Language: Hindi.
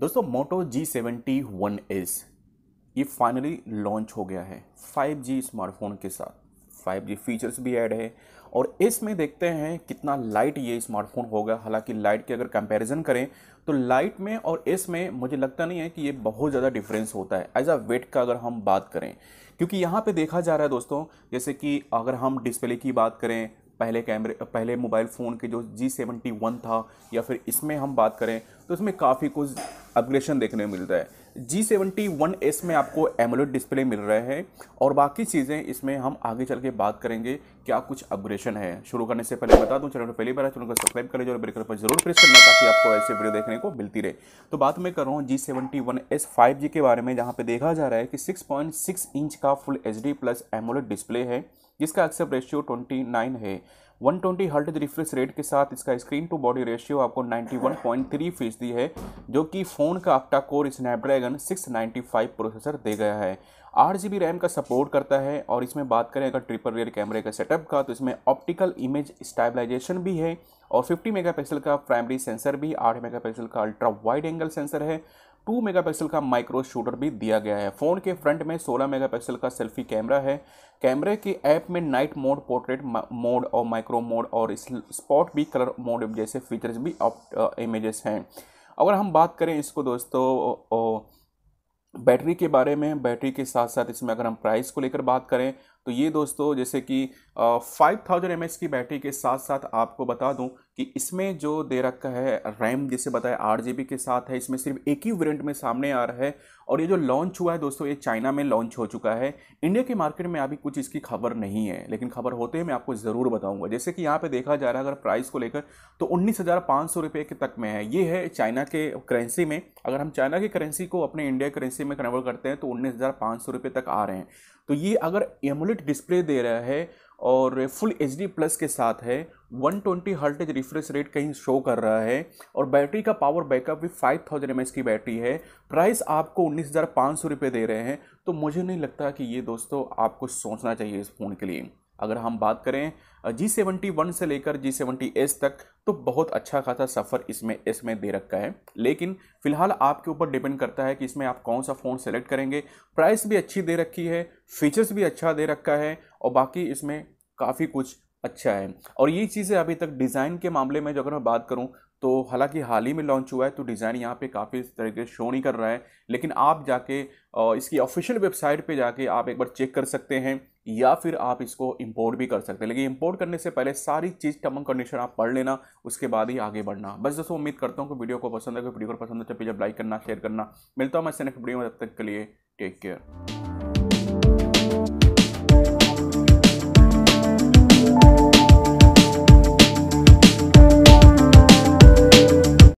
दोस्तों Moto G seventy one S ये फाइनली लॉन्च हो गया है 5G स्मार्टफोन के साथ 5G फीचर्स भी ऐड है और इसमें देखते हैं कितना लाइट ये स्मार्टफोन होगा हालांकि लाइट की अगर कंपैरिजन करें तो लाइट में और इसमें मुझे लगता नहीं है कि ये बहुत ज़्यादा डिफरेंस होता है एज अ वेट का अगर हम बात करें क्योंकि यहाँ पे देखा जा रहा है दोस्तों जैसे कि अगर हम डिस्प्ले की बात करें पहले कैमरे पहले मोबाइल फ़ोन के जो जी सेवेंटी वन था या फिर इसमें हम बात करें तो इसमें काफ़ी कुछ अपग्रेशन देखने को मिल रहा है जी सेवेंटी वन एस में आपको एमोलेड डिस्प्ले मिल रहा है और बाकी चीज़ें इसमें हम आगे चल के बात करेंगे क्या कुछ अपग्रेशन है शुरू करने से पहले बता दूं चैनल पर पहली बार तो चैनल को सब्सक्राइब करें जो बेलकर पर जरूर प्रेस करना ताकि आपको ऐसे वीडियो देखने को मिलती रहे तो बात मैं कर रहा हूँ G seventy one S five G के बारे में जहाँ पर देखा जा रहा है कि सिक्स पॉइंट सिक्स इंच का full H D plus AMOLED display है जिसका एक्सेप्ट रेशियो 29 है 120 ट्वेंटी हर्ट रिफ्रेश रेट के साथ इसका स्क्रीन टू बॉडी रेशियो आपको 91.3 फीसदी है जो कि फ़ोन का अक्टा कोर स्नैपड्रैगन 695 प्रोसेसर दे गया है आठ जी रैम का सपोर्ट करता है और इसमें बात करें अगर ट्रिपल रियर कैमरे का सेटअप का तो इसमें ऑप्टिकल इमेज स्टेबलाइजेशन भी है और 50 मेगापिक्सल का प्राइमरी सेंसर भी 8 मेगापिक्सल का अल्ट्रा वाइड एंगल सेंसर है 2 मेगापिक्सल का माइक्रो शूटर भी दिया गया है फ़ोन के फ्रंट में 16 मेगापिक्सल का सेल्फी कैमरा है कैमरे के ऐप में नाइट मोड पोर्ट्रेट मोड और माइक्रो मोड और स्पॉट भी कलर मोड जैसे फीचर्स भी इमेजेस हैं अगर हम बात करें इसको दोस्तों ओ, ओ, बैटरी के बारे में बैटरी के साथ साथ इसमें अगर हम प्राइस को लेकर बात करें तो ये दोस्तों जैसे कि फाइव थाउजेंड की बैटरी के साथ साथ आपको बता दूं कि इसमें जो दे रखा है रैम जैसे बताया आठ जी के साथ है इसमें सिर्फ एक ही वेरिएंट में सामने आ रहा है और ये जो लॉन्च हुआ है दोस्तों ये चाइना में लॉन्च हो चुका है इंडिया के मार्केट में अभी कुछ इसकी खबर नहीं है लेकिन खबर होते ही मैं आपको ज़रूर बताऊंगा जैसे कि यहाँ पे देखा जा रहा है अगर प्राइस को लेकर तो उन्नीस हज़ार सौ के तक में है ये है चाइना के करेंसी में अगर हम चाइना की करेंसी को अपने इंडिया करेंसी में कन्वर्ट करते हैं तो उन्नीस हज़ार सौ तक आ रहे हैं तो ये अगर एमुलेट बिट डिस्प्ले दे रहा है और फुल एच डी प्लस के साथ है 120 ट्वेंटी हर्टेज रिफ्रेश रेट कहीं शो कर रहा है और बैटरी का पावर बैकअप भी 5000 थाउजेंड की बैटरी है प्राइस आपको उन्नीस हज़ार दे रहे हैं तो मुझे नहीं लगता कि ये दोस्तों आपको सोचना चाहिए इस फ़ोन के लिए अगर हम बात करें जी सेवेंटी वन से लेकर जी सेवेंटी एस तक तो बहुत अच्छा खासा सफ़र इसमें इसमें दे रखा है लेकिन फिलहाल आपके ऊपर डिपेंड करता है कि इसमें आप कौन सा फ़ोन सेलेक्ट करेंगे प्राइस भी अच्छी दे रखी है फीचर्स भी अच्छा दे रखा है और बाकी इसमें काफ़ी कुछ अच्छा है और ये चीज़ें अभी तक डिज़ाइन के मामले में जो अगर मैं बात करूँ तो हालांकि हाल ही में लॉन्च हुआ है तो डिज़ाइन यहाँ पे काफ़ी इस तरीके से शो नहीं कर रहा है लेकिन आप जाके इसकी ऑफिशियल वेबसाइट पे जाके आप एक बार चेक कर सकते हैं या फिर आप इसको इंपोर्ट भी कर सकते हैं लेकिन इंपोर्ट करने से पहले सारी चीज़ टर्म एंड कंडीशन आप पढ़ लेना उसके बाद ही आगे बढ़ना बस दोस्तों उम्मीद करता हूँ कि वीडियो को पसंद है वीडियो को पसंद है तो प्लीज़ लाइक करना शेयर करना मिलता हूँ मैं नेक्स्ट वीडियो में तब तक के लिए टेक केयर